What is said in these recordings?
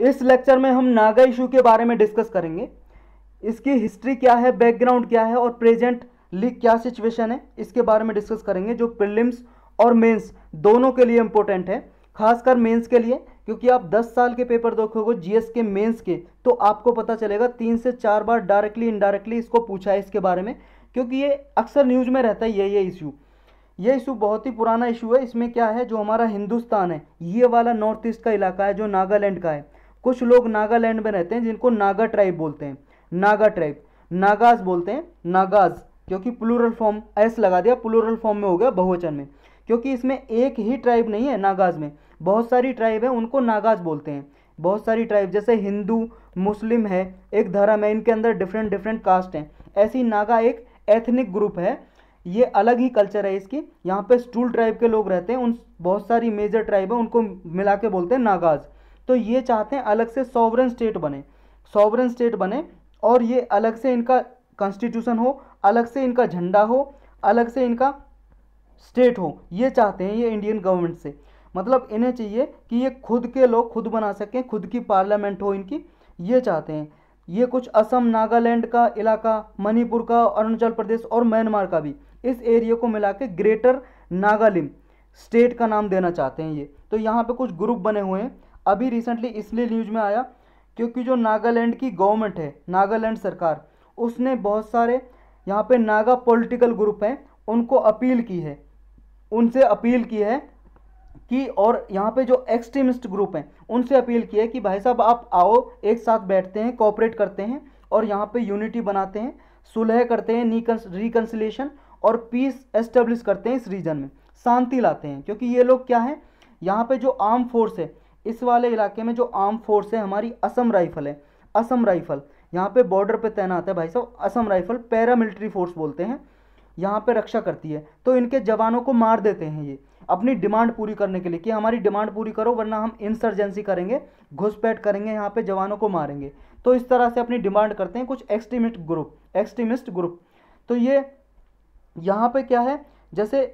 इस लेक्चर में हम नागा इशू के बारे में डिस्कस करेंगे इसकी हिस्ट्री क्या है बैकग्राउंड क्या है और प्रेजेंट ली क्या सिचुएशन है इसके बारे में डिस्कस करेंगे जो प्रिलिम्स और मेंस दोनों के लिए इंपॉर्टेंट है खासकर मेंस के लिए क्योंकि आप 10 साल के पेपर देखोगे जीएस के मेंस के तो आपको पता चलेगा तीन से चार बार डायरेक्टली इनडायरेक्टली इसको पूछा है इसके बारे में क्योंकि ये अक्सर न्यूज में रहता है ये ये इशू ये इशू बहुत ही पुराना इशू है इसमें क्या है जो हमारा हिंदुस्तान है ये वाला नॉर्थ ईस्ट का इलाका है जो नागालैंड का है कुछ लोग नागालैंड में रहते हैं जिनको नागा ट्राइब बोलते हैं नागा ट्राइब नागाज बोलते हैं नागाज क्योंकि प्लूरल फॉर्म एस लगा दिया प्लूरल फॉर्म में हो गया बहुवचन में क्योंकि इसमें एक ही ट्राइब नहीं है नागाज में बहुत सारी ट्राइब है उनको नागाज बोलते हैं बहुत सारी ट्राइब जैसे हिंदू मुस्लिम है एक धर्म है इनके अंदर डिफरेंट डिफरेंट कास्ट हैं ऐसी नागा एक एथनिक ग्रुप है ये अलग ही कल्चर है इसकी यहाँ पे स्टूल ट्राइब के लोग रहते हैं उन बहुत सारी मेजर ट्राइब है उनको मिला के बोलते हैं नागाज तो ये चाहते हैं अलग से सॉवरन स्टेट बने सॉवरन स्टेट बने और ये अलग से इनका कॉन्स्टिट्यूशन हो अलग से इनका झंडा हो अलग से इनका स्टेट हो ये चाहते हैं ये इंडियन गवर्नमेंट से मतलब इन्हें चाहिए कि ये खुद के लोग खुद बना सकें खुद की पार्लियामेंट हो इनकी ये चाहते हैं ये कुछ असम नागालैंड का इलाका मणिपुर का अरुणाचल प्रदेश और म्यांमार का भी इस एरिया को मिला के ग्रेटर नागालैंड स्टेट का नाम देना चाहते हैं ये तो यहाँ पे कुछ ग्रुप बने हुए हैं अभी रिसेंटली इसलिए न्यूज में आया क्योंकि जो नागालैंड की गवर्नमेंट है नागालैंड सरकार उसने बहुत सारे यहाँ पे नागा पॉलिटिकल ग्रुप हैं उनको अपील की है उनसे अपील की है कि और यहाँ पे जो एक्सट्रीमिस्ट ग्रुप हैं उनसे अपील की है कि भाई साहब आप आओ एक साथ बैठते हैं कॉपरेट करते हैं और यहाँ पे यूनिटी बनाते हैं सुलह करते हैं रिकन्सिलेशन और पीस एस्टेब्लिश करते हैं इस रीजन में शांति लाते हैं क्योंकि ये लोग क्या हैं यहाँ पर जो आर्म फोर्स है इस वाले इलाके में जो आर्म फोर्स है हमारी असम राइफल है असम राइफल यहाँ पे बॉर्डर पे तैनात है भाई साहब असम राइफल पैरामिलिट्री फोर्स बोलते हैं यहाँ पे रक्षा करती है तो इनके जवानों को मार देते हैं ये अपनी डिमांड पूरी करने के लिए कि हमारी डिमांड पूरी करो वरना हम इंसर्जेंसी करेंगे घुसपैठ करेंगे यहाँ पे जवानों को मारेंगे तो इस तरह से अपनी डिमांड करते हैं कुछ एक्सट्रीमिस्ट ग्रुप एक्सट्रीमिस्ट ग्रुप तो ये यहाँ पे क्या है जैसे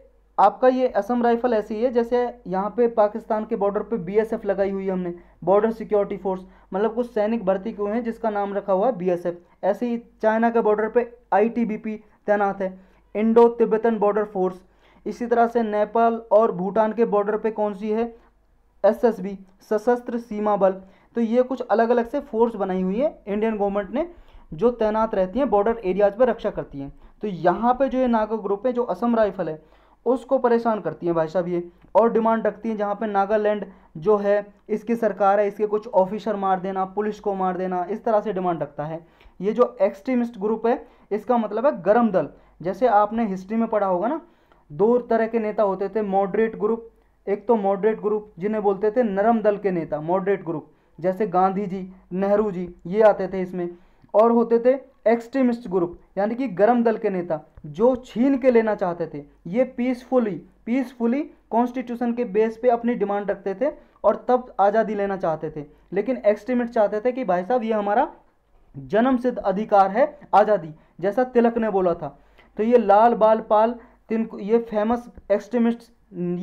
आपका ये असम राइफल ऐसी है जैसे यहाँ पे पाकिस्तान के बॉर्डर पे बीएसएफ लगाई हुई है हमने बॉर्डर सिक्योरिटी फोर्स मतलब कुछ सैनिक भर्ती हुए हैं जिसका नाम रखा हुआ है बीएसएफ ऐसे ही चाइना के बॉर्डर पे आईटीबीपी तैनात है इंडो तिब्बतन बॉर्डर फोर्स इसी तरह से नेपाल और भूटान के बॉर्डर पर कौन सी है एस सशस्त्र सीमा बल तो ये कुछ अलग अलग से फोर्स बनाई हुई है इंडियन गवर्नमेंट ने जो तैनात रहती हैं बॉर्डर एरियाज पर रक्षा करती हैं तो यहाँ पे जो ये नागा ग्रुप है जो असम राइफल है उसको परेशान करती हैं भाई साहब ये और डिमांड रखती हैं जहाँ पे नागालैंड जो है इसकी सरकार है इसके कुछ ऑफिसर मार देना पुलिस को मार देना इस तरह से डिमांड रखता है ये जो एक्सट्रीमिस्ट ग्रुप है इसका मतलब है गर्म दल जैसे आपने हिस्ट्री में पढ़ा होगा ना दो तरह के नेता होते थे मॉडरेट ग्रुप एक तो मॉडरेट ग्रुप जिन्हें बोलते थे नरम दल के नेता मॉडरेट ग्रुप जैसे गांधी जी नेहरू जी ये आते थे इसमें और होते थे एक्सट्रीमिस्ट ग्रुप यानी कि गर्म दल के नेता जो छीन के लेना चाहते थे ये पीसफुली पीसफुली कॉन्स्टिट्यूशन के बेस पे अपनी डिमांड रखते थे और तब आज़ादी लेना चाहते थे लेकिन एक्सट्रीमिस्ट चाहते थे कि भाई साहब ये हमारा जन्म सिद्ध अधिकार है आज़ादी जैसा तिलक ने बोला था तो ये लाल बाल पाल तिनको ये फेमस एक्सट्रीमिस्ट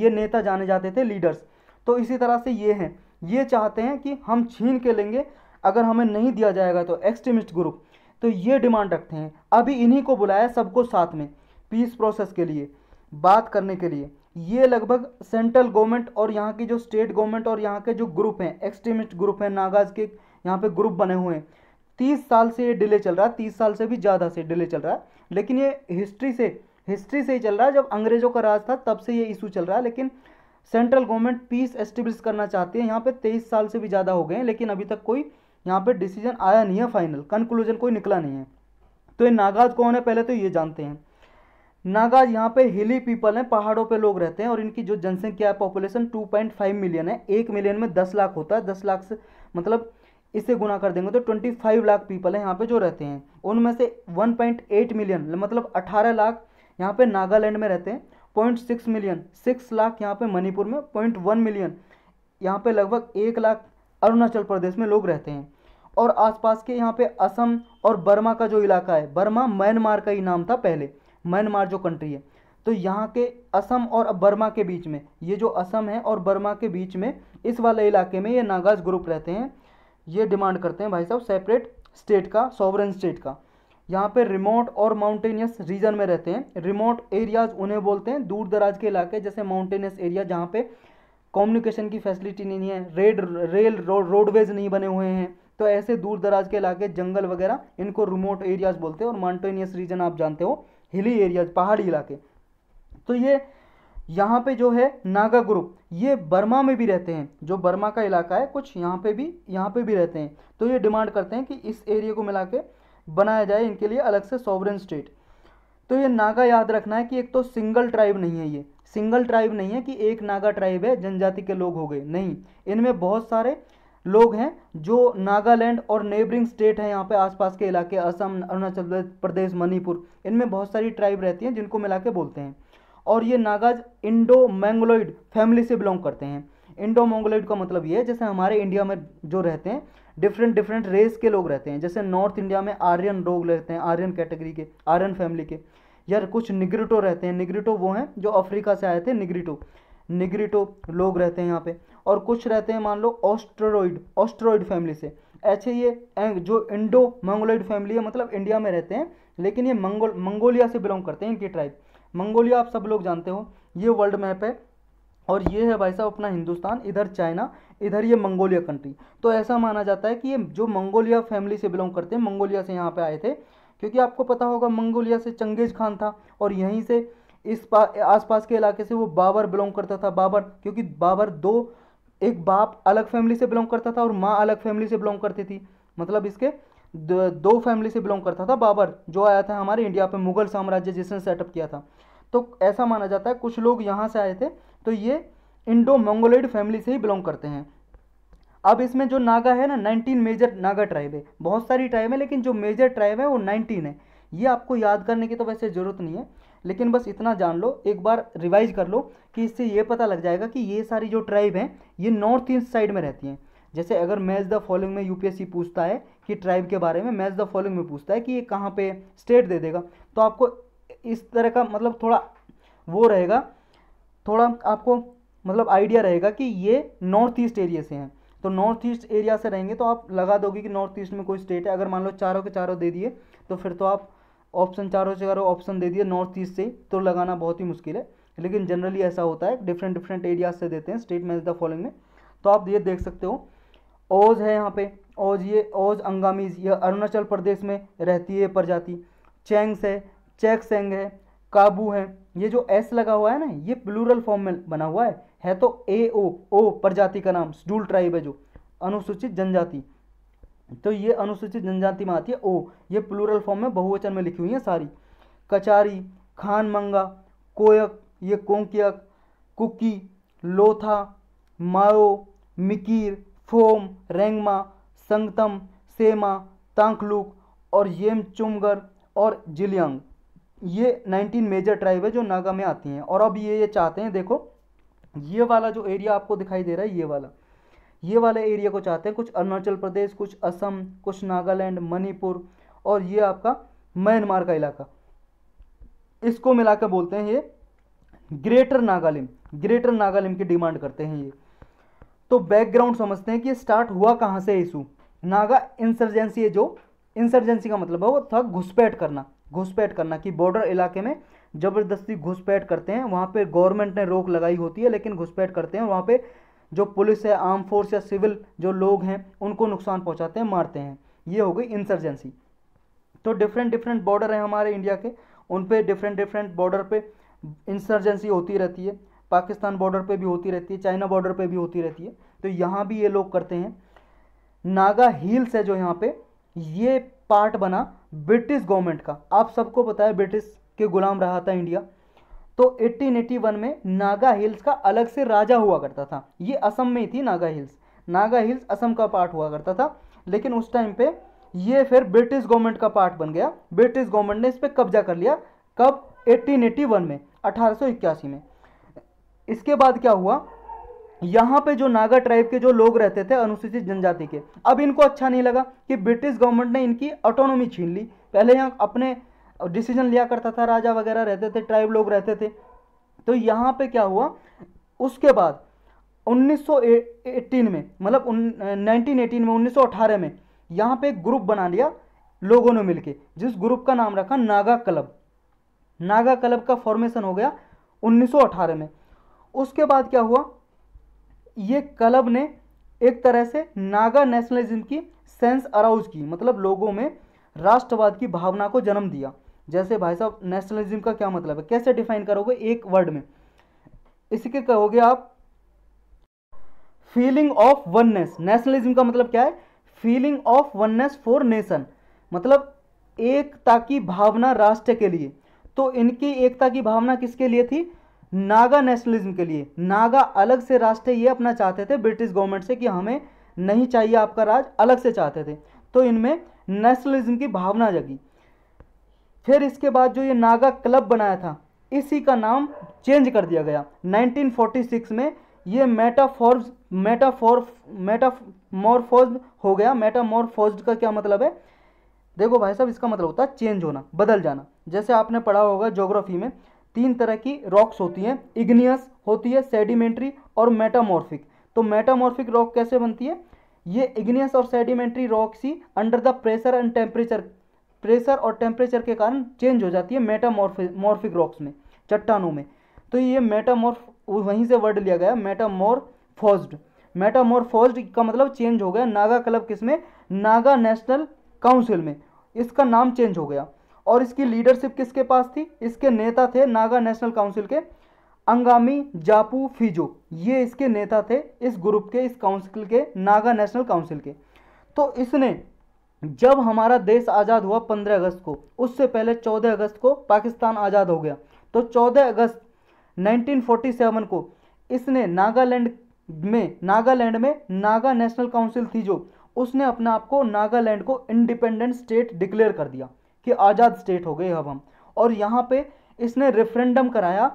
ये नेता जाने जाते थे लीडर्स तो इसी तरह से ये हैं ये चाहते हैं कि हम छीन के लेंगे अगर हमें नहीं दिया जाएगा तो एक्सट्रीमिस्ट ग्रुप तो ये डिमांड रखते हैं अभी इन्हीं को बुलाया सबको साथ में पीस प्रोसेस के लिए बात करने के लिए ये लगभग सेंट्रल गवर्नमेंट और यहाँ की जो स्टेट गवर्नमेंट और यहाँ के जो ग्रुप हैं एक्सट्रीमिस्ट ग्रुप हैं नागाज के यहाँ पे ग्रुप बने हुए हैं तीस साल से ये डिले चल रहा है तीस साल से भी ज़्यादा से डिले चल रहा है लेकिन ये हिस्ट्री से हिस्ट्री से ही चल रहा है जब अंग्रेज़ों का राज था तब से ये इशू चल रहा है लेकिन सेंट्रल गवर्नमेंट पीस एस्टेब्लिश करना चाहती है यहाँ पर तेईस साल से भी ज़्यादा हो गए हैं लेकिन अभी तक कोई यहाँ पे डिसीजन आया नहीं है फाइनल कंक्लूजन कोई निकला नहीं है तो ये नागाज कौन है पहले तो ये जानते हैं नागाज यहाँ पे हिली पीपल हैं पहाड़ों पे लोग रहते हैं और इनकी जो जनसंख्या है पॉपुलेशन 2.5 मिलियन है एक मिलियन में 10 लाख होता है 10 लाख से मतलब इसे गुना कर देंगे तो 25 लाख पीपल हैं यहाँ पे जो रहते हैं उनमें से 1.8 मिलियन मतलब 18 लाख यहाँ पे नागालैंड में रहते हैं point six million six lakh यहाँ पे मणिपुर में पॉइंट वन मिलियन यहाँ पे लगभग एक लाख अरुणाचल प्रदेश में लोग रहते हैं और आसपास के यहाँ पे असम और बर्मा का जो इलाका है बर्मा म्यांमार का ही नाम था पहले म्यांमार जो कंट्री है तो यहाँ के असम और बर्मा के बीच में ये जो असम है और बर्मा के बीच में इस वाले इलाके में ये नागाज ग्रुप रहते हैं ये डिमांड करते हैं भाई साहब सेपरेट स्टेट का सॉवरन स्टेट का यहाँ पे रिमोट और माउंटेनियस रीजन में रहते हैं रिमोट एरियाज उन्हें बोलते हैं दूर दराज के इलाके जैसे माउंटेनियस एरिया जहाँ पे कम्युनिकेशन की फैसिलिटी नहीं है रेड रेल रोडवेज नहीं बने हुए हैं तो ऐसे दूर दराज के इलाके जंगल वगैरह इनको रिमोट एरियाज बोलते हैं और माउंटेनियस रीजन आप जानते हो हिली एरियाज पहाड़ी इलाके तो ये यहाँ पे जो है नागा ग्रुप ये बर्मा में भी रहते हैं जो बर्मा का इलाका है कुछ यहाँ पे भी यहाँ पे भी रहते हैं तो ये डिमांड करते हैं कि इस एरिया को मिला के बनाया जाए इनके लिए अलग से सॉवरन स्टेट तो ये नागा याद रखना है कि एक तो सिंगल ट्राइब नहीं है ये सिंगल ट्राइब नहीं है कि एक नागा ट्राइब है जनजाति के लोग हो गए नहीं इनमें बहुत सारे लोग हैं जो नागालैंड और नेबरिंग स्टेट हैं यहाँ पे आसपास के इलाके असम अरुणाचल प्रदेश मणिपुर इनमें बहुत सारी ट्राइब रहती हैं जिनको मिला के बोलते हैं और ये नागाज इंडो मैंगलोइड फैमिली से बिलोंग करते हैं इंडो मंगोलॉइड का मतलब ये है जैसे हमारे इंडिया में जो रहते हैं डिफरेंट डिफरेंट रेस के लोग रहते हैं जैसे नॉर्थ इंडिया में आर्यन लोग रहते हैं आर्यन कैटेगरी के आर्यन फैमिली के यार कुछ निग्रिटो रहते हैं निग्रिटो वो हैं जो अफ्रीका से आए थे निग्रिटो निग्रिटो लोग रहते हैं यहाँ पे और कुछ रहते हैं मान लो ऑस्ट्रोइड ऑस्ट्रोइड फैमिली से ऐसे ये जो इंडो मंगोलॉइड फैमिली है मतलब इंडिया में रहते हैं लेकिन ये मंगोल मंगोलिया से बिलोंग करते हैं इनकी ट्राइब मंगोलिया आप सब लोग जानते हो ये वर्ल्ड मैप है और ये है भाई साहब अपना हिंदुस्तान इधर चाइना इधर ये मंगोलिया कंट्री तो ऐसा माना जाता है कि ये जो मंगोलिया फैमिली से बिलोंग करते हैं मंगोलिया से यहाँ पे आए थे क्योंकि आपको पता होगा मंगोलिया से चंगेज खान था और यहीं से इस पा आसपास के इलाके से वो बाबर बिलोंग करता था बाबर क्योंकि बाबर दो एक बाप अलग फैमिली से बिलोंग करता था और माँ अलग फैमिली से बिलोंग करती थी मतलब इसके दो फैमिली से बिलोंग करता था बाबर जो आया था हमारे इंडिया पे मुगल साम्राज्य जिसने सेटअप किया था तो ऐसा माना जाता है कुछ लोग यहाँ से आए थे तो ये इंडो मंगोलेड फैमिली से ही बिलोंग करते हैं अब इसमें जो नागा है ना 19 मेजर नागा ट्राइब है बहुत सारी ट्राइब है लेकिन जो मेजर ट्राइब है वो 19 है ये आपको याद करने की तो वैसे ज़रूरत नहीं है लेकिन बस इतना जान लो एक बार रिवाइज कर लो कि इससे ये पता लग जाएगा कि ये सारी जो ट्राइब हैं ये नॉर्थ ईस्ट साइड में रहती हैं जैसे अगर मैच द फॉलोइंग में यूपीएससी पूछता है कि ट्राइब के बारे में मैच द फॉलोइंग में पूछता है कि ये कहाँ पे स्टेट दे देगा तो आपको इस तरह का मतलब थोड़ा वो रहेगा थोड़ा आपको मतलब आइडिया रहेगा कि ये नॉर्थ ईस्ट एरिया से हैं तो नॉर्थ ईस्ट एरिया से रहेंगे तो आप लगा दोगे कि नॉर्थ ईस्ट में कोई स्टेट है अगर मान लो चारों के चारों दे दिए तो फिर तो आप ऑप्शन चारों से अगर ऑप्शन दे दिए नॉर्थ ईस्ट से तो लगाना बहुत ही मुश्किल है लेकिन जनरली ऐसा होता है डिफरेंट डिफरेंट एरियाज से देते हैं स्टेट मैच द फॉलोइंग में तो आप ये देख सकते हो ओज है यहाँ पे ओज ये ओज अंगामीज यह अरुणाचल प्रदेश में रहती है प्रजाति चैंग्स है चैकसेंग है काबू है ये जो एस लगा हुआ है ना ये प्लूरल फॉर्म में बना हुआ है है तो ए ओ ओ प्रजाति का नाम स्डूल ट्राइब है जो अनुसूचित जनजाति तो ये अनुसूचित जनजाति में आती है ओ ये प्लूरल फॉर्म में बहुवचन में लिखी हुई है सारी कचारी खान मंगा कोयक ये कोंकियक कुकी लोथा माओ मिकीर फोम रेंगमा संगतम सेमा तांखलुक और येम चुमगर और जिलियांग ये 19 मेजर ट्राइब है जो नागा में आती हैं और अब ये ये चाहते हैं देखो ये वाला जो एरिया आपको दिखाई दे रहा है ये वाला ये वाले एरिया को चाहते हैं कुछ अरुणाचल प्रदेश कुछ असम कुछ नागालैंड मणिपुर और ये आपका म्यांमार का इलाका इसको मिलाकर बोलते हैं ये ग्रेटर नागालैंड ग्रेटर नागालिम की डिमांड करते हैं ये तो बैकग्राउंड समझते हैं कि स्टार्ट हुआ कहाँ से इशू नागा इंसर्जेंसी है जो इंसर्जेंसी का मतलब है वो था घुसपैठ करना घुसपैठ करना कि बॉर्डर इलाके में ज़बरदस्ती घुसपैठ करते हैं वहाँ पे गवर्नमेंट ने रोक लगाई होती है लेकिन घुसपैठ करते हैं वहाँ पे जो पुलिस है आर्म फोर्स या सिविल जो लोग हैं उनको नुकसान पहुंचाते हैं मारते हैं ये हो गई इंसर्जेंसी तो डिफरेंट डिफरेंट बॉर्डर हैं हमारे इंडिया के उन पर डिफरेंट डिफरेंट बॉर्डर पे इंसर्जेंसी होती रहती है पाकिस्तान बॉर्डर पे भी होती रहती है चाइना बॉर्डर पे भी होती रहती है तो यहाँ भी ये लोग करते हैं नागा हिल्स है जो यहाँ पे ये पार्ट बना ब्रिटिश गवर्नमेंट का आप सबको पता है ब्रिटिश के गुलाम रहा था इंडिया तो 1881 में नागा हिल्स का अलग से राजा हुआ करता था ये असम में ही थी नागा हिल्स नागा हिल्स असम का पार्ट हुआ करता था लेकिन उस टाइम पे ये फिर ब्रिटिश गवर्नमेंट का पार्ट बन गया ब्रिटिश गवर्नमेंट ने इस पर कब्जा कर लिया कब 1881 में अठारह में इसके बाद क्या हुआ यहाँ पे जो नागा ट्राइब के जो लोग रहते थे अनुसूचित जनजाति के अब इनको अच्छा नहीं लगा कि ब्रिटिश गवर्नमेंट ने इनकी ऑटोनॉमी छीन ली पहले यहाँ अपने डिसीजन लिया करता था राजा वगैरह रहते थे ट्राइब लोग रहते थे तो यहाँ पे क्या हुआ उसके बाद 1918 में मतलब 1918 में 1918 में यहाँ पे एक ग्रुप बना लिया लोगों ने मिलके जिस ग्रुप का नाम रखा नागा क्लब नागा क्लब का फॉर्मेशन हो गया 1918 में उसके बाद क्या हुआ ये क्लब ने एक तरह से नागा नेशनलिज्म की सेंस अराउज की मतलब लोगों में राष्ट्रवाद की भावना को जन्म दिया जैसे भाई साहब नेशनलिज्म का क्या मतलब है कैसे डिफाइन करोगे एक वर्ड में इसके कहोगे आप फीलिंग ऑफ वननेस नेशनलिज्म का मतलब क्या है feeling of oneness for nation मतलब एकता की भावना राष्ट्र के लिए तो इनकी एकता की भावना किसके लिए थी नागा नेशनलिज्म के लिए नागा अलग से राष्ट्र ये अपना चाहते थे ब्रिटिश गवर्नमेंट से कि हमें नहीं चाहिए आपका राज अलग से चाहते थे तो इनमें नेशनलिज्म की भावना जगी फिर इसके बाद जो ये नागा क्लब बनाया था इसी का नाम चेंज कर दिया गया 1946 में ये मेटाफॉर्ब्स मेटाफॉर मेटामोरफोज हो गया मेटामोरफोज का क्या मतलब है देखो भाई साहब इसका मतलब होता है चेंज होना बदल जाना जैसे आपने पढ़ा होगा ज्योग्राफी में तीन तरह की रॉक्स होती हैं इग्नियस होती है सेडिमेंट्री और मेटामॉर्फिक तो मेटामॉर्फिक रॉक कैसे बनती है ये इग्नियस और सेडिमेंट्री रॉक्स ही under the pressure and temperature pressure और टेम्परेचर के कारण चेंज हो जाती है मेटामॉर्फिक रॉक्स में चट्टानों में तो ये मेटामॉर्फ वहीं से वर्ड लिया गया मेटामोरफोस्ड मेटामोरफोस्ड का मतलब चेंज हो गया नागा क्लब किस में नागा नेशनल काउंसिल में इसका नाम चेंज हो गया और इसकी लीडरशिप किसके पास थी इसके नेता थे नागा नेशनल काउंसिल के अंगामी जापू फिजो ये इसके नेता थे इस ग्रुप के इस काउंसिल के नागा नेशनल काउंसिल के तो इसने जब हमारा देश आज़ाद हुआ 15 अगस्त को उससे पहले 14 अगस्त को पाकिस्तान आज़ाद हो गया तो 14 अगस्त 1947 को इसने नागालैंड में नागालैंड में नागा नेशनल काउंसिल थी जो उसने अपने आप को नागालैंड को इंडिपेंडेंट स्टेट डिक्लेयर कर दिया कि आज़ाद स्टेट हो गए अब हम और यहाँ पे इसने रेफरेंडम कराया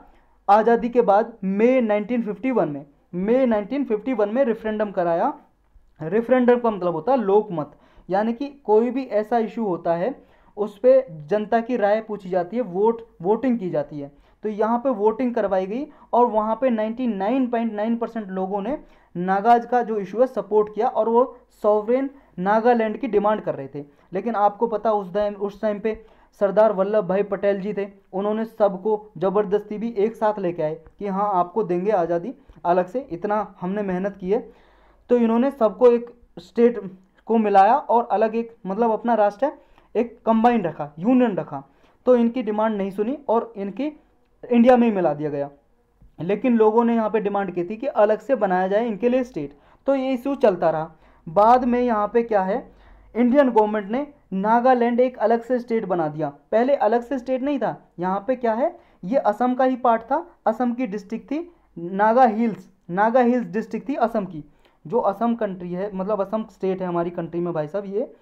आज़ादी के बाद मे 1951 में मे 1951 में रेफरेंडम कराया रेफरेंडम का मतलब होता है लोकमत यानी कि कोई भी ऐसा इशू होता है उस पर जनता की राय पूछी जाती है वोट वोटिंग की जाती है तो यहाँ पे वोटिंग करवाई गई और वहाँ पे 99.9 परसेंट लोगों ने नागाज का जो इशू है सपोर्ट किया और वो सॉवरेन नागालैंड की डिमांड कर रहे थे लेकिन आपको पता उस टाइम उस टाइम पे सरदार वल्लभ भाई पटेल जी थे उन्होंने सबको ज़बरदस्ती भी एक साथ लेके आए कि हाँ आपको देंगे आज़ादी अलग से इतना हमने मेहनत की है तो इन्होंने सबको एक स्टेट को मिलाया और अलग एक मतलब अपना राष्ट्र एक कंबाइंड रखा यूनियन रखा तो इनकी डिमांड नहीं सुनी और इनकी इंडिया में ही मिला दिया गया लेकिन लोगों ने यहाँ पे डिमांड की थी कि अलग से बनाया जाए इनके लिए स्टेट तो ये इश्यू चलता रहा बाद में यहाँ पे क्या है इंडियन गवर्नमेंट ने नागालैंड एक अलग से स्टेट बना दिया पहले अलग से स्टेट नहीं था यहाँ पे क्या है ये असम का ही पार्ट था असम की डिस्ट्रिक्ट थी Naga hills Naga hills district थी असम की जो असम कंट्री है मतलब असम स्टेट है हमारी कंट्री में भाई साहब ये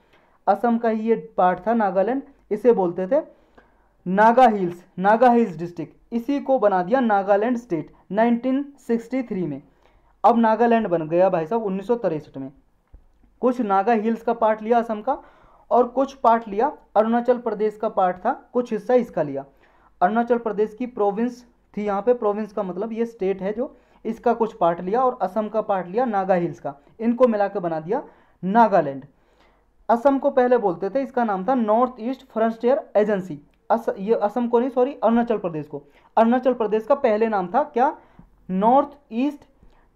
असम का ही ये पार्ट था नागालैंड इसे बोलते थे Naga hills Naga hills district इसी को बना दिया नागालैंड स्टेट 1963 में अब नागालैंड बन गया भाई साहब उन्नीस में कुछ नागा हिल्स का पार्ट लिया असम का और कुछ पार्ट लिया अरुणाचल प्रदेश का पार्ट था कुछ हिस्सा इसका लिया अरुणाचल प्रदेश की प्रोविंस थी यहाँ पे प्रोविंस का मतलब ये स्टेट है जो इसका कुछ पार्ट लिया और असम का पार्ट लिया नागा हिल्स का इनको मिलाकर बना दिया नागालैंड असम को पहले बोलते थे इसका नाम था नॉर्थ ईस्ट फ्रंटियर एजेंसी अस ये असम को नहीं सॉरी अरुणाचल प्रदेश को अरुणाचल प्रदेश का पहले नाम था क्या north east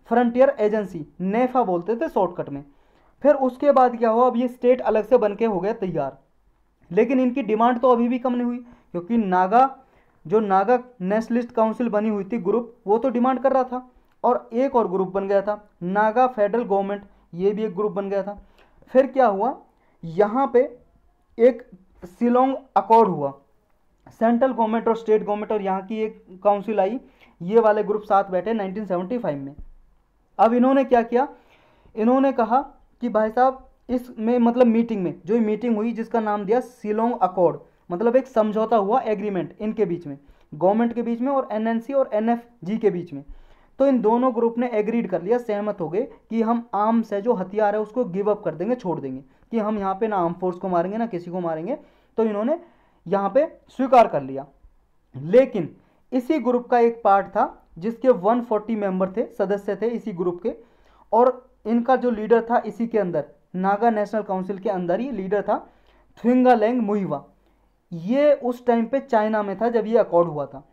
frontier agency NEFA बोलते थे शॉर्टकट में फिर उसके बाद क्या हुआ अब ये स्टेट अलग से बन के हो गया तैयार लेकिन इनकी डिमांड तो अभी भी कम नहीं हुई क्योंकि नागा जो नागा नेशनलिस्ट काउंसिल बनी हुई थी ग्रुप वो तो डिमांड कर रहा था और एक और ग्रुप बन गया था नागा फेडरल गवर्नमेंट ये भी एक ग्रुप बन गया था फिर क्या हुआ यहाँ पे एक सिलोंग अकॉर्ड हुआ सेंट्रल गवर्नमेंट और स्टेट गवर्नमेंट और यहाँ की एक काउंसिल आई ये वाले ग्रुप साथ बैठे 1975 में अब इन्होंने क्या किया इन्होंने कहा कि भाई साहब इसमें मतलब मीटिंग में जो मीटिंग हुई जिसका नाम दिया सिलोंग अकॉर्ड मतलब एक समझौता हुआ एग्रीमेंट इनके बीच में गवर्नमेंट के बीच में और एनएनसी और एनएफजी के बीच में तो इन दोनों ग्रुप ने एग्रीड कर लिया सहमत हो गए कि हम आर्म्स है जो हथियार है उसको गिव अप कर देंगे छोड़ देंगे कि हम यहाँ पे ना आर्म फोर्स को मारेंगे ना किसी को मारेंगे तो इन्होंने यहाँ पे स्वीकार कर लिया लेकिन इसी ग्रुप का एक पार्ट था जिसके 140 मेंबर थे सदस्य थे इसी ग्रुप के और इनका जो लीडर था इसी के अंदर नागा नेशनल काउंसिल के अंदर ही लीडर था थ्विंगालैंग मुहिवा ये उस टाइम पे चाइना में था जब ये अकॉर्ड हुआ था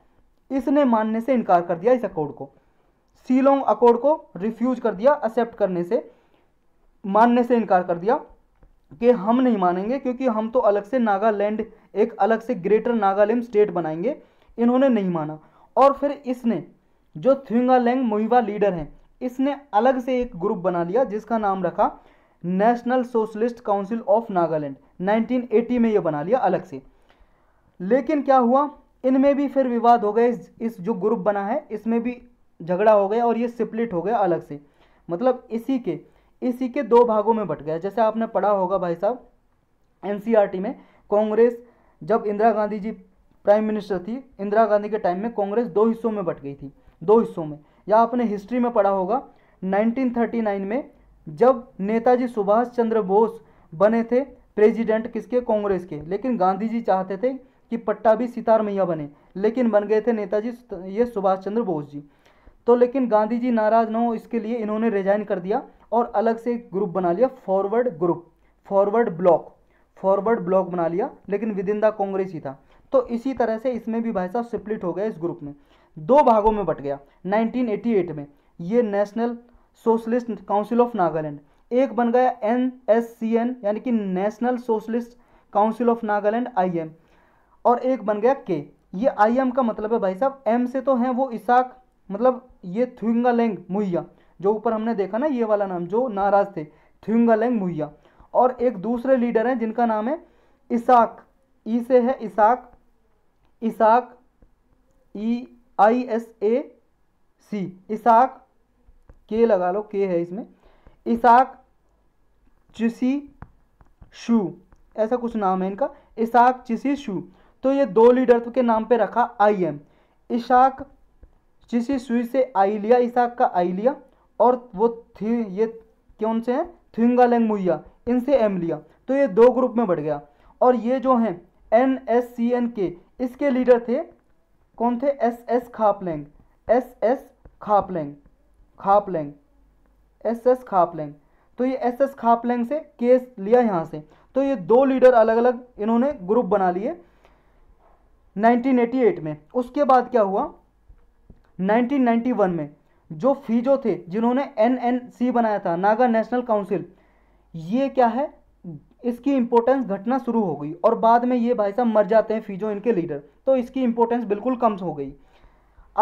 इसने मानने से इनकार कर दिया इस अकॉर्ड को सीलोंग अकॉर्ड को रिफ्यूज कर दिया एक्सेप्ट करने से मानने से इनकार कर दिया कि हम नहीं मानेंगे क्योंकि हम तो अलग से नागालैंड एक अलग से ग्रेटर नागालैंड स्टेट बनाएंगे इन्होंने नहीं माना और फिर इसने जो थ्यूंगालैंग मोहिवा लीडर हैं इसने अलग से एक ग्रुप बना लिया जिसका नाम रखा national socialist council of Nagaland 1980 में ये बना लिया अलग से लेकिन क्या हुआ इनमें भी फिर विवाद हो गए इस जो ग्रुप बना है इसमें भी झगड़ा हो गया और ये सिप्लिट हो गया अलग से मतलब इसी के इसी के दो भागों में बट गया जैसे आपने पढ़ा होगा भाई साहब एन e में कांग्रेस जब इंदिरा गांधी जी प्राइम मिनिस्टर थी इंदिरा गांधी के टाइम में कांग्रेस दो हिस्सों में बट गई थी दो हिस्सों में या आपने हिस्ट्री में पढ़ा होगा 1939 में जब नेताजी सुभाष चंद्र बोस बने थे प्रेसिडेंट किसके कांग्रेस के लेकिन गांधी जी चाहते थे कि पट्टा भी सितार मैया बने लेकिन बन गए थे नेताजी ये सुभाष चंद्र बोस जी तो लेकिन गांधी जी नाराज ना हो इसके लिए इन्होंने रिजाइन कर दिया और अलग से एक ग्रुप बना लिया forward group forward block forward block बना लिया लेकिन विद इन द कांग्रेस ही था तो इसी तरह से इसमें भी भाई साहब स्प्लिट हो गया इस ग्रुप में दो भागों में बट गया 1988 में ये national socialist council of Nagaland एक बन गया एन एस सी एन यानी कि national socialist council of Nagaland I M और एक बन गया के ये आई एम का मतलब है भाई साहब एम से तो हैं वो इसाक मतलब ये थ्युंगालेंग मुहैया जो ऊपर हमने देखा ना ये वाला नाम जो नाराज थे थ्युंगालेंग मुहैया और एक दूसरे लीडर हैं जिनका नाम है इसाक ई से है Isak Isak E I S A C Isak के लगा लो के है इसमें इसाक चिसी शू ऐसा कुछ नाम है इनका इसाक चिसी शू तो ये दो लीडर के नाम पे रखा आई एम इशाक जिसी सुई से आई लिया इसाक का आई लिया और वो थी ये कौन से हैं थिंगालैंग मुइया इनसे एम लिया तो ये दो ग्रुप में बढ़ गया और ये जो हैं एन एस सी एन के इसके लीडर थे कौन थे S S Khaplang S S Khaplang Khaplang S S Khaplang तो ये एस एस खापलेंग से केस लिया यहाँ से तो ये दो लीडर अलग अलग इन्होंने ग्रुप बना लिए 1988 में उसके बाद क्या हुआ 1991 में जो फीजो थे जिन्होंने एनएनसी बनाया था नागा नेशनल काउंसिल ये क्या है इसकी इंपॉर्टेंस घटना शुरू हो गई और बाद में ये भाई साहब मर जाते हैं फीजो इनके लीडर तो इसकी इंपॉर्टेंस बिल्कुल कम हो गई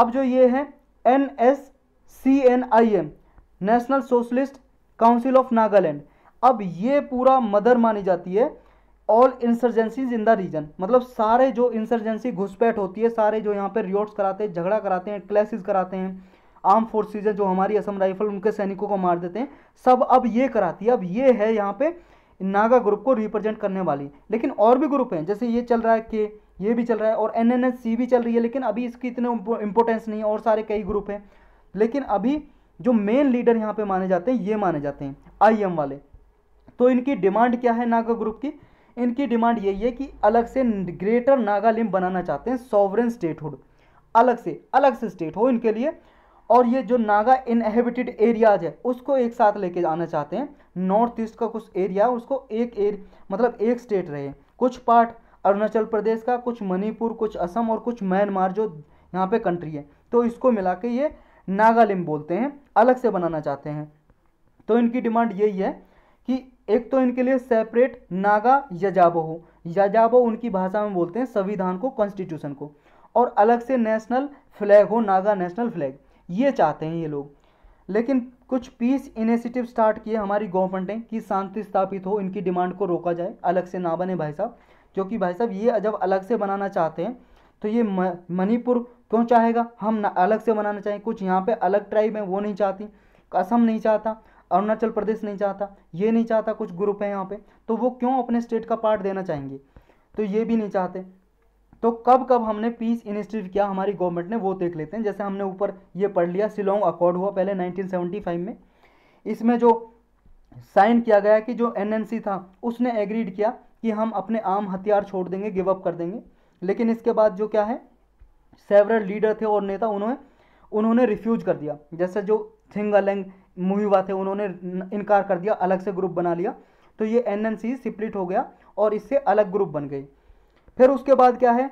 अब जो ये है N S C N I M national socialist council of Nagaland अब ये पूरा मदर मानी जाती है all insurgencies in the region मतलब सारे जो इंसर्जेंसी घुसपैठ होती है सारे जो यहाँ पे रियोट्स कराते हैं झगड़ा कराते हैं क्लैसेज कराते हैं आर्म फोर्सेज है जो हमारी असम राइफल उनके सैनिकों को मार देते हैं सब अब ये कराती है अब ये है यहाँ पे नागा ग्रुप को रिप्रेजेंट करने वाली लेकिन और भी ग्रुप हैं जैसे ये चल रहा है के ये भी चल रहा है और एन भी चल रही है लेकिन अभी इसकी इतने इंपोर्टेंस नहीं है और सारे कई ग्रुप हैं लेकिन अभी जो मेन लीडर यहाँ पे माने जाते हैं ये माने जाते हैं आई वाले तो इनकी डिमांड क्या है नागा ग्रुप की इनकी डिमांड यही है कि अलग से ग्रेटर नागालैंड बनाना चाहते हैं सॉवरन स्टेटहुड अलग से अलग से स्टेट हो इनके लिए और ये जो नागा इनहेबिटेड एरियाज है उसको एक साथ लेके आना चाहते हैं नॉर्थ ईस्ट का कुछ एरिया उसको एक एर मतलब एक स्टेट रहे कुछ पार्ट अरुणाचल प्रदेश का कुछ मणिपुर कुछ असम और कुछ म्यांमार जो यहाँ पे कंट्री है तो इसको मिला के ये नागालैंड बोलते हैं अलग से बनाना चाहते हैं तो इनकी डिमांड यही है कि एक तो इनके लिए सेपरेट नागा यजाबो हो यजाबो उनकी भाषा में बोलते हैं संविधान को कॉन्स्टिट्यूशन को और अलग से नेशनल फ्लैग हो नागा नेशनल फ्लैग ये चाहते हैं ये लोग लेकिन कुछ पीस इनिशिएटिव स्टार्ट किए हमारी गवर्नमेंट ने कि शांति स्थापित हो इनकी डिमांड को रोका जाए अलग से ना बने भाई साहब क्योंकि भाई साहब ये जब अलग से बनाना चाहते हैं तो ये मणिपुर क्यों चाहेगा हम अलग से बनाना चाहें कुछ यहाँ पे अलग ट्राइब हैं वो नहीं चाहती असम नहीं चाहता अरुणाचल प्रदेश नहीं चाहता ये नहीं चाहता कुछ ग्रुप है यहाँ पे तो वो क्यों अपने स्टेट का पार्ट देना चाहेंगे तो ये भी नहीं चाहते तो कब कब हमने पीस इनिशिएटिव किया हमारी गवर्नमेंट ने वो देख लेते हैं जैसे हमने ऊपर ये पढ़ लिया सिलोंग अकॉर्ड हुआ पहले 1975 में इसमें जो साइन किया गया कि जो एनएनसी था उसने एग्रीड किया कि हम अपने आम हथियार छोड़ देंगे गिव अप कर देंगे लेकिन इसके बाद जो क्या है सेवरल लीडर थे और नेता उन्होंने उन्होंने रिफ्यूज कर दिया जैसे जो थिंगलैंग मूवी हुआ थे उन्होंने इनकार कर दिया अलग से ग्रुप बना लिया तो ये एन एन सी सिप्लिट हो गया और इससे अलग ग्रुप बन गई फिर उसके बाद क्या है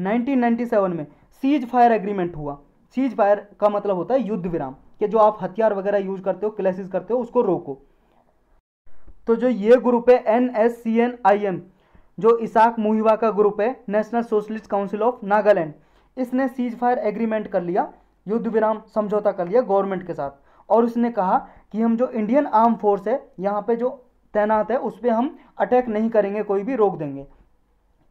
1997 में सीज फायर एग्रीमेंट हुआ सीज फायर का मतलब होता है युद्ध विराम कि जो आप हथियार वगैरह यूज करते हो क्लैसेस करते हो उसको रोको तो जो ये ग्रुप है N S C N I M जो इसाक मुहिवा का ग्रुप है national socialist council of Nagaland इसने सीज फायर एग्रीमेंट कर लिया युद्ध विराम समझौता कर लिया गवर्नमेंट के साथ और उसने कहा कि हम जो इंडियन आर्म फोर्स है यहाँ पे जो तैनात है उस पर हम अटैक नहीं करेंगे कोई भी रोक देंगे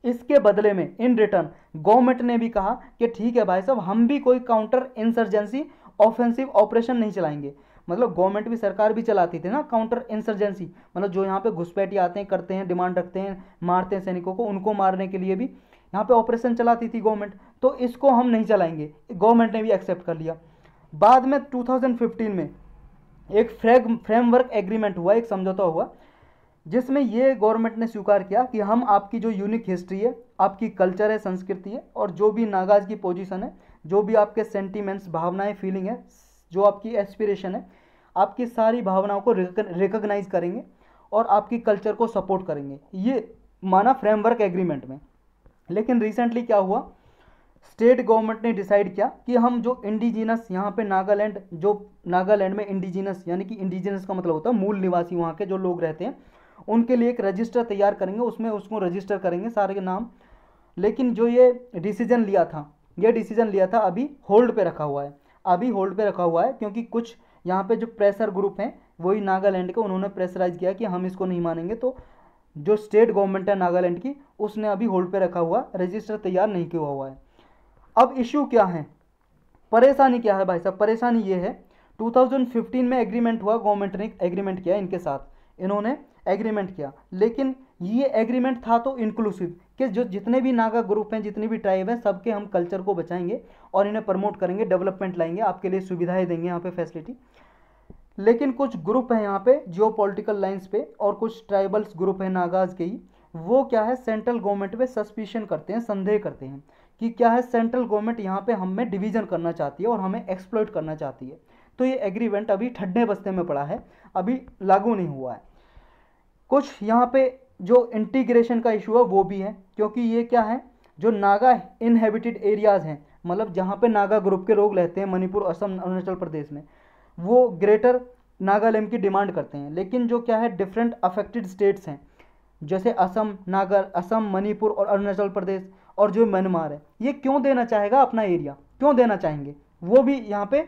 इसके बदले में इन रिटर्न गवर्नमेंट ने भी कहा कि ठीक है भाई साहब हम भी कोई काउंटर इंसर्जेंसी ऑफेंसिव ऑपरेशन नहीं चलाएंगे मतलब गवर्नमेंट भी सरकार भी चलाती थी ना काउंटर इंसर्जेंसी मतलब जो यहाँ पे घुसपैठी आते हैं करते हैं डिमांड रखते हैं मारते हैं सैनिकों को उनको मारने के लिए भी यहाँ पे ऑपरेशन चलाती थी गवर्नमेंट तो इसको हम नहीं चलाएंगे गवर्नमेंट ने भी एक्सेप्ट कर लिया बाद में 2015 में एक फ्रेग फ्रेमवर्क एग्रीमेंट हुआ एक समझौता हुआ जिसमें ये गवर्नमेंट ने स्वीकार किया कि हम आपकी जो यूनिक हिस्ट्री है आपकी कल्चर है संस्कृति है और जो भी नागाज की पोजीशन है जो भी आपके सेंटीमेंट्स भावनाएं फीलिंग है जो आपकी एस्पिरेशन है आपकी सारी भावनाओं को रिकग्नाइज करेंगे और आपकी कल्चर को सपोर्ट करेंगे ये माना फ्रेमवर्क एग्रीमेंट में लेकिन रिसेंटली क्या हुआ स्टेट गवर्नमेंट ने डिसाइड किया कि हम जो इंडिजिनस यहाँ पे नागालैंड जो नागालैंड में इंडिजिनस यानी कि इंडिजिनस का मतलब होता है मूल निवासी वहाँ के जो लोग रहते हैं उनके लिए एक रजिस्टर तैयार करेंगे उसमें उसको रजिस्टर करेंगे सारे के नाम लेकिन जो ये डिसीजन लिया था ये डिसीजन लिया था अभी होल्ड पर रखा हुआ है अभी होल्ड पर रखा हुआ है क्योंकि कुछ यहाँ पर जो प्रेसर ग्रुप हैं वही नागालैंड के उन्होंने प्रेसराइज किया कि हम इसको नहीं मानेंगे तो जो स्टेट गवर्नमेंट है नागालैंड की उसने अभी होल्ड पर रखा हुआ रजिस्टर तैयार नहीं किया हुआ है अब इशू क्या है परेशानी क्या है भाई साहब परेशानी ये है 2015 में एग्रीमेंट हुआ गवर्नमेंट ने एग्रीमेंट किया इनके साथ इन्होंने एग्रीमेंट किया लेकिन ये एग्रीमेंट था तो इंक्लूसिव कि जो जितने भी नागा ग्रुप हैं जितनी भी ट्राइब हैं सबके हम कल्चर को बचाएंगे और इन्हें प्रमोट करेंगे डेवलपमेंट लाएंगे आपके लिए सुविधाएं देंगे यहाँ पे फैसिलिटी लेकिन कुछ ग्रुप हैं यहाँ पे जियो पोलिटिकल लाइन्स पे और कुछ ट्राइबल्स ग्रुप हैं नागाज के ही वो क्या है सेंट्रल गवर्नमेंट पे सस्पिशन करते हैं संदेह करते हैं कि क्या है सेंट्रल गवर्नमेंट यहाँ पे हमें डिवीजन करना चाहती है और हमें एक्सप्लोइट करना चाहती है तो ये एग्रीमेंट अभी ठंडे बस्ते में पड़ा है अभी लागू नहीं हुआ है कुछ यहाँ पे जो इंटीग्रेशन का इशू है वो भी है क्योंकि ये क्या है जो नागा इनहेबिटेड एरियाज़ हैं मतलब जहाँ पे नागा ग्रुप के लोग रहते हैं मणिपुर असम अरुणाचल प्रदेश में वो ग्रेटर नागालैंड की डिमांड करते हैं लेकिन जो क्या है डिफरेंट अफेक्टेड स्टेट्स हैं जैसे असम नागर असम मणिपुर और अरुणाचल प्रदेश और जो म्यांमार है ये क्यों देना चाहेगा अपना एरिया क्यों देना चाहेंगे वो भी यहाँ पे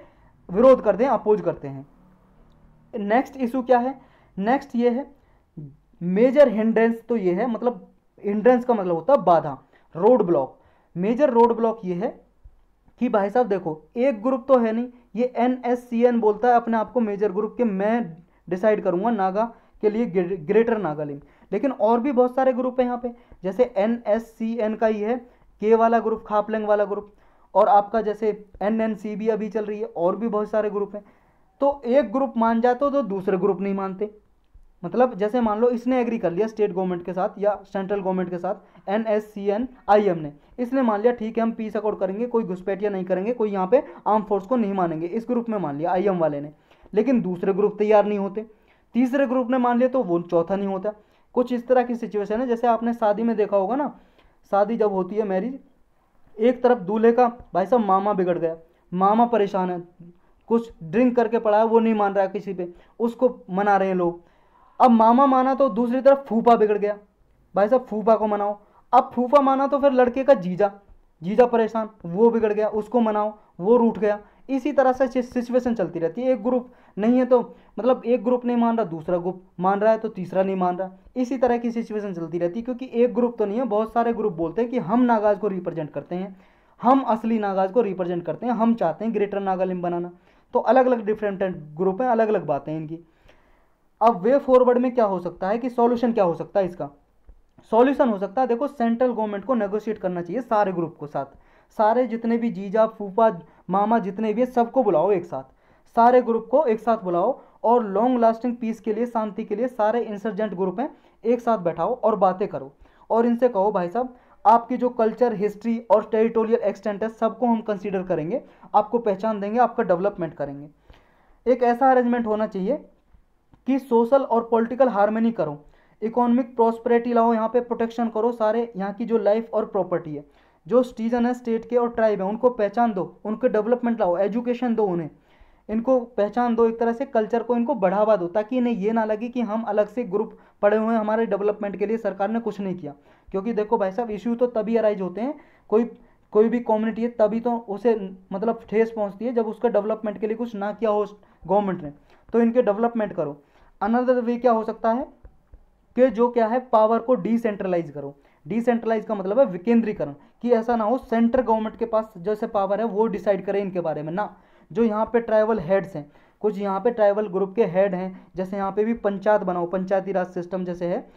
विरोध करते हैं अपोज करते हैं नेक्स्ट इशू क्या है नेक्स्ट ये है मेजर हिंड्रेंस तो ये है मतलब हिंड्रेंस का मतलब होता है बाधा road block major road block ये है कि भाई साहब देखो एक ग्रुप तो है नहीं ये एन बोलता है अपने आप को मेजर ग्रुप के मैं डिसाइड करूंगा नागा के लिए ग्रेटर नागालैंड लेकिन और भी बहुत सारे ग्रुप हैं यहाँ पे जैसे एन एस सी एन का ही है के वाला ग्रुप खापलंग वाला ग्रुप और आपका जैसे एन एन सी बी अभी चल रही है और भी बहुत सारे ग्रुप हैं तो एक ग्रुप मान जाते हो तो दूसरे ग्रुप नहीं मानते मतलब जैसे मान लो इसने एग्री कर लिया स्टेट गवर्नमेंट के साथ या सेंट्रल गवर्नमेंट के साथ N S C N I M ने इसने मान लिया ठीक है हम पीस अकॉर्ड करेंगे कोई घुसपैठिया नहीं करेंगे कोई यहाँ पे आर्म फोर्स को नहीं मानेंगे इस ग्रुप में मान लिया आई एम वाले ने लेकिन दूसरे ग्रुप तैयार नहीं होते तीसरे ग्रुप ने मान लिया तो वो चौथा नहीं होता कुछ इस तरह की सिचुएशन है जैसे आपने शादी में देखा होगा ना शादी जब होती है मैरिज एक तरफ दूल्हे का भाई साहब मामा बिगड़ गया मामा परेशान है कुछ ड्रिंक करके पड़ा है वो नहीं मान रहा किसी पे उसको मना रहे हैं लोग अब मामा माना तो दूसरी तरफ फूफा बिगड़ गया भाई साहब फूफा को मनाओ अब फूफा माना तो फिर लड़के का जीजा जीजा परेशान वो बिगड़ गया उसको मनाओ वो रूठ गया इसी तरह से सिचुएशन चलती रहती है एक ग्रुप नहीं है तो मतलब एक ग्रुप नहीं मान रहा दूसरा ग्रुप मान रहा है तो तीसरा नहीं मान रहा इसी तरह की सिचुएशन चलती रहती है क्योंकि एक ग्रुप तो नहीं है बहुत सारे ग्रुप बोलते हैं कि हम नागाज को रिप्रेजेंट करते हैं हम असली नागाज को रिप्रेजेंट करते हैं हम चाहते हैं ग्रेटर नागालैंड बनाना तो अलग अलग डिफरेंट ग्रुप हैं अलग अलग बातें हैं इनकी अब वे फॉरवर्ड में क्या हो सकता है कि सॉल्यूशन क्या हो सकता है इसका सॉल्यूशन हो सकता है देखो सेंट्रल गवर्नमेंट को नेगोशिएट करना चाहिए सारे ग्रुप को साथ सारे जितने भी जीजा फूफा मामा जितने भी हैं सबको बुलाओ एक साथ सारे ग्रुप को एक साथ बुलाओ और लॉन्ग लास्टिंग पीस के लिए शांति के लिए सारे इंसर्जेंट ग्रुप हैं एक साथ बैठाओ और बातें करो और इनसे कहो भाई साहब आपकी जो कल्चर हिस्ट्री और टेरिटोरियल एक्सटेंट है सबको हम कंसीडर करेंगे आपको पहचान देंगे आपका डेवलपमेंट करेंगे एक ऐसा अरेंजमेंट होना चाहिए कि सोशल और पॉलिटिकल हारमोनी करो इकोनॉमिक प्रॉस्पेरिटी लाओ यहाँ पे प्रोटेक्शन करो सारे यहाँ की जो लाइफ और प्रॉपर्टी है जो सिटीजन है स्टेट के और ट्राइब है उनको पहचान दो उनके डेवलपमेंट लाओ एजुकेशन दो उन्हें इनको पहचान दो एक तरह से कल्चर को इनको बढ़ावा दो ताकि इन्हें ये ना लगे कि हम अलग से ग्रुप पड़े हुए हैं हमारे डेवलपमेंट के लिए सरकार ने कुछ नहीं किया क्योंकि देखो भाई साहब इश्यू तो तभी अराइज होते हैं कोई कोई भी कम्युनिटी है तभी तो उसे मतलब ठेस पहुंचती है जब उसका डेवलपमेंट के लिए कुछ ना किया हो गवर्नमेंट ने तो इनके डेवलपमेंट करो अनदर वे क्या हो सकता है कि जो क्या है पावर को डिसेंट्रलाइज करो डिसेंट्रलाइज का मतलब है विकेंद्रीकरण कि ऐसा ना हो सेंट्रल गवर्नमेंट के पास जैसे पावर है वो डिसाइड करें इनके बारे में ना जो यहाँ पे ट्राइबल हेड्स हैं कुछ यहाँ पे ट्राइबल ग्रुप के हेड हैं जैसे यहाँ पे भी पंचायत बनाओ पंचायती राज सिस्टम जैसे है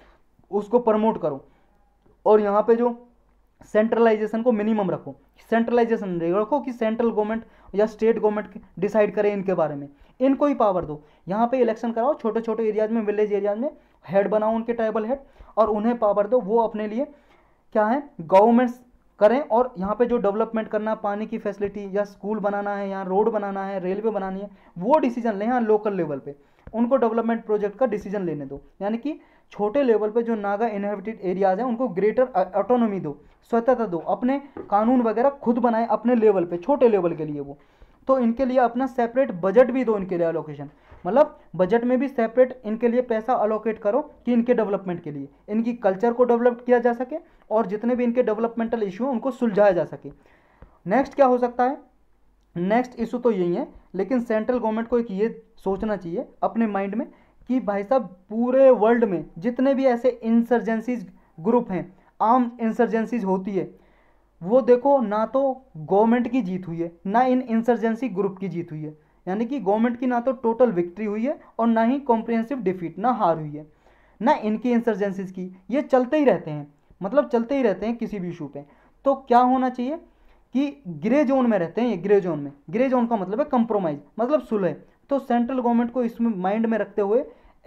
उसको प्रमोट करो और यहाँ पे जो सेंट्रलाइजेशन को मिनिमम रखो सेंट्रलाइजेशन रखो कि सेंट्रल गवर्नमेंट या स्टेट गवर्नमेंट डिसाइड करें इनके बारे में इनको ही पावर दो यहाँ पे इलेक्शन कराओ छोटे छोटे एरियाज में विलेज एरियाज में हेड बनाओ उनके ट्राइबल हेड और उन्हें पावर दो वो अपने लिए क्या है गवर्नमेंट्स करें और यहाँ पे जो डेवलपमेंट करना पानी की फैसिलिटी या स्कूल बनाना है या रोड बनाना है रेलवे बनानी है वो डिसीजन लें यहाँ लोकल लेवल पे उनको डेवलपमेंट प्रोजेक्ट का डिसीजन लेने दो यानी कि छोटे लेवल पे जो नागा इनहेबिटेड एरियाज हैं उनको ग्रेटर ऑटोनोमी दो स्वतंत्रता दो अपने कानून वगैरह खुद बनाएं अपने लेवल पर छोटे लेवल के लिए वो तो इनके लिए अपना सेपरेट बजट भी दो इनके लिए अलोकेशन मतलब बजट में भी सेपरेट इनके लिए पैसा अलोकेट करो कि इनके डेवलपमेंट के लिए इनकी कल्चर को डेवलप किया जा सके और जितने भी इनके डेवलपमेंटल इशू हैं उनको सुलझाया जा सके नेक्स्ट क्या हो सकता है नेक्स्ट इशू तो यही है लेकिन सेंट्रल गवर्नमेंट को एक ये सोचना चाहिए अपने माइंड में कि भाई साहब पूरे वर्ल्ड में जितने भी ऐसे इंसर्जेंसीज ग्रुप हैं आम इंसर्जेंसीज होती है वो देखो ना तो गवर्नमेंट की जीत हुई है ना इन इंसर्जेंसी ग्रुप की जीत हुई है यानी कि गवर्नमेंट की ना तो टोटल विक्ट्री हुई है और ना ही कॉम्प्रिहेंसिव डिफीट ना हार हुई है ना इनकी इंसर्जेंसीज की ये चलते ही रहते हैं मतलब चलते ही रहते हैं किसी भी इशू पे तो क्या होना चाहिए कि ग्रे जोन में रहते हैं ये ग्रे जोन में ग्रे जोन का मतलब है कंप्रोमाइज मतलब सुलह तो सेंट्रल गवर्नमेंट को इसमें माइंड में रखते हुए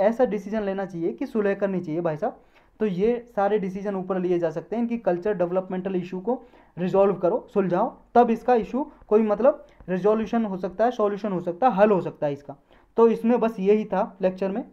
ऐसा डिसीजन लेना चाहिए कि सुलह करनी चाहिए भाई साहब तो ये सारे डिसीजन ऊपर लिए जा सकते हैं कि कल्चर डेवलपमेंटल इशू को रिजॉल्व करो सुलझाओ तब इसका इशू कोई मतलब रिजोल्यूशन हो सकता है सॉल्यूशन हो सकता है हल हो सकता है इसका तो इसमें बस यही था लेक्चर में